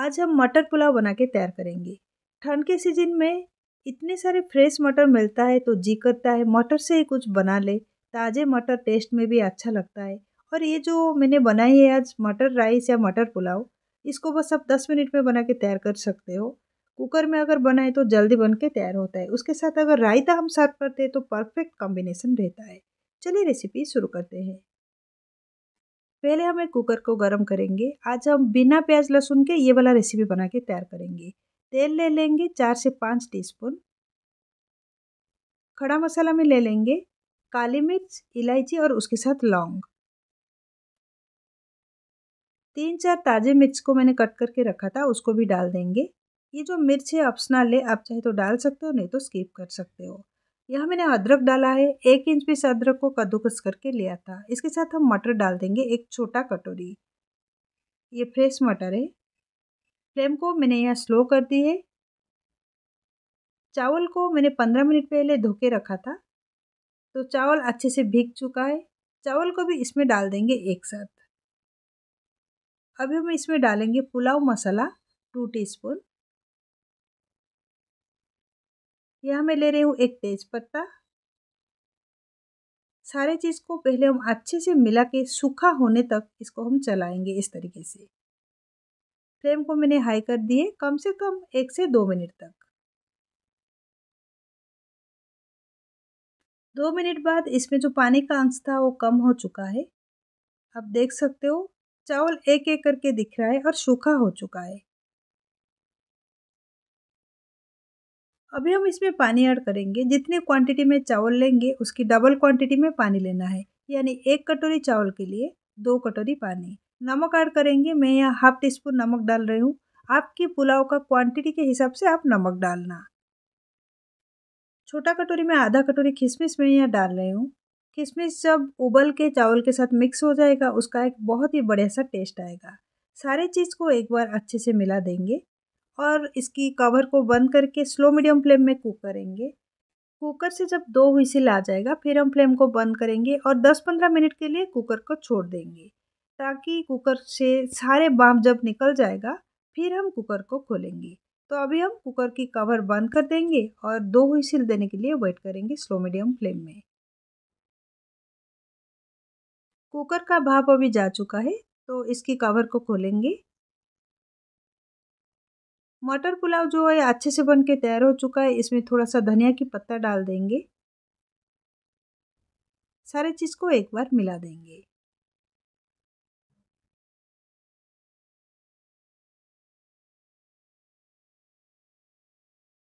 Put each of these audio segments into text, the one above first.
आज हम मटर पुलाव बना के तैयार करेंगे ठंड के सीजन में इतने सारे फ्रेश मटर मिलता है तो जी करता है मटर से ही कुछ बना ले ताज़े मटर टेस्ट में भी अच्छा लगता है और ये जो मैंने बनाई है आज मटर राइस या मटर पुलाव इसको बस आप दस मिनट में बना के तैयार कर सकते हो कुकर में अगर बनाए तो जल्दी बन के तैयार होता है उसके साथ अगर रायता हम सर्व करते हैं तो परफेक्ट कॉम्बिनेशन रहता है चलिए रेसिपी शुरू करते हैं पहले हम एक कुकर को गर्म करेंगे आज हम बिना प्याज लहसुन के ये वाला रेसिपी बना के तैयार करेंगे तेल ले लेंगे चार से पाँच टीस्पून खड़ा मसाला में ले लेंगे काली मिर्च इलायची और उसके साथ लौंग तीन चार ताज़े मिर्च को मैंने कट करके रखा था उसको भी डाल देंगे ये जो मिर्च है ऑप्शनल है आप चाहे तो डाल सकते हो नहीं तो स्किप कर सकते हो यहाँ मैंने अदरक डाला है एक इंच पीस अदरक को कद्दूकस करके लिया था इसके साथ हम मटर डाल देंगे एक छोटा कटोरी ये फ्रेश मटर है फ्लेम को मैंने यहाँ स्लो कर दी है चावल को मैंने पंद्रह मिनट पहले धो के रखा था तो चावल अच्छे से भीग चुका है चावल को भी इसमें डाल देंगे एक साथ अभी हम इसमें डालेंगे पुलाव मसाला टू टीस्पून यहाँ मैं ले रही हूँ एक तेज पत्ता सारे चीज़ को पहले हम अच्छे से मिला के सूखा होने तक इसको हम चलाएंगे इस तरीके से फ्लेम को मैंने हाई कर दिए कम से कम एक से दो मिनट तक दो मिनट बाद इसमें जो पानी का अंश था वो कम हो चुका है आप देख सकते हो चावल एक एक करके दिख रहा है और सूखा हो चुका है अभी हम इसमें पानी ऐड करेंगे जितनी क्वांटिटी में चावल लेंगे उसकी डबल क्वांटिटी में पानी लेना है यानी एक कटोरी चावल के लिए दो कटोरी पानी नमक ऐड करेंगे मैं यहाँ हाफ टी स्पून नमक डाल रही हूँ आपके पुलाव का क्वांटिटी के हिसाब से आप नमक डालना छोटा कटोरी में आधा कटोरी खिशमिश मैं यहाँ डाल रही हूँ किशमिश जब उबल के चावल के साथ मिक्स हो जाएगा उसका एक बहुत ही बढ़िया सा टेस्ट आएगा सारे चीज़ को एक बार अच्छे से मिला देंगे और इसकी कवर को बंद करके स्लो मीडियम फ्लेम में कुक करेंगे कुकर से जब दो हुसील आ जाएगा फिर हम फ्लेम को बंद करेंगे और 10-15 मिनट के लिए कुकर को छोड़ देंगे ताकि कुकर से सारे बाम जब निकल जाएगा फिर हम कुकर को खोलेंगे तो अभी हम कुकर की कवर बंद कर देंगे और दो हुसील देने के लिए वेट करेंगे स्लो मीडियम फ्लेम में कुकर का भाप अभी जा चुका है तो इसकी कवर को खोलेंगे मटर पुलाव जो है अच्छे से बन के तैयार हो चुका है इसमें थोड़ा सा धनिया की पत्ता डाल देंगे सारे चीज़ को एक बार मिला देंगे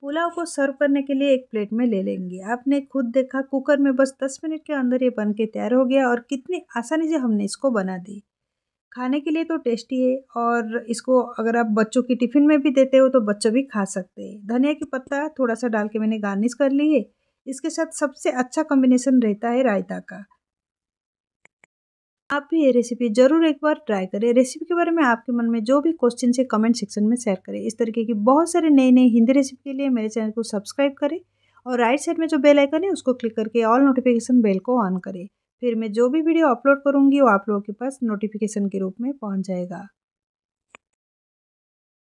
पुलाव को सर्व करने के लिए एक प्लेट में ले लेंगे आपने खुद देखा कुकर में बस दस मिनट के अंदर ये बन के तैयार हो गया और कितनी आसानी से हमने इसको बना दी खाने के लिए तो टेस्टी है और इसको अगर आप बच्चों के टिफ़िन में भी देते हो तो बच्चे भी खा सकते हैं धनिया की पत्ता थोड़ा सा डाल के मैंने गार्निश कर ली है इसके साथ सबसे अच्छा कॉम्बिनेशन रहता है रायता का आप भी ये रेसिपी ज़रूर एक बार ट्राई करें रेसिपी के बारे में आपके मन में जो भी क्वेश्चन है कमेंट सेक्शन में शेयर करें इस तरीके की बहुत सारे नई नई हिंदी रेसिपी के लिए मेरे चैनल को सब्सक्राइब करें और राइट साइड में जो बेल आइकन है उसको क्लिक करके ऑल नोटिफिकेशन बेल को ऑन करें फिर मैं जो भी वीडियो अपलोड करूँगी वो आप लोगों के पास नोटिफिकेशन के रूप में पहुँच जाएगा